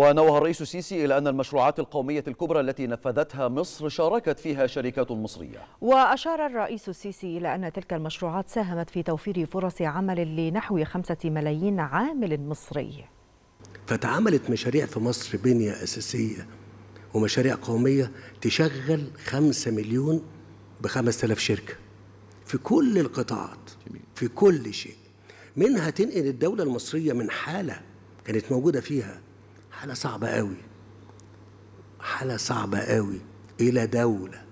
ونوه الرئيس السيسي إلى أن المشروعات القومية الكبرى التي نفذتها مصر شاركت فيها شركات مصرية وأشار الرئيس السيسي إلى أن تلك المشروعات ساهمت في توفير فرص عمل لنحو خمسة ملايين عامل مصري فتعاملت مشاريع في مصر بنية أساسية ومشاريع قومية تشغل خمسة مليون بخمس آلاف شركة في كل القطاعات في كل شيء منها تنقل الدولة المصرية من حالة كانت موجودة فيها حالة صعبة قوي حالة صعبة قوي إلى دولة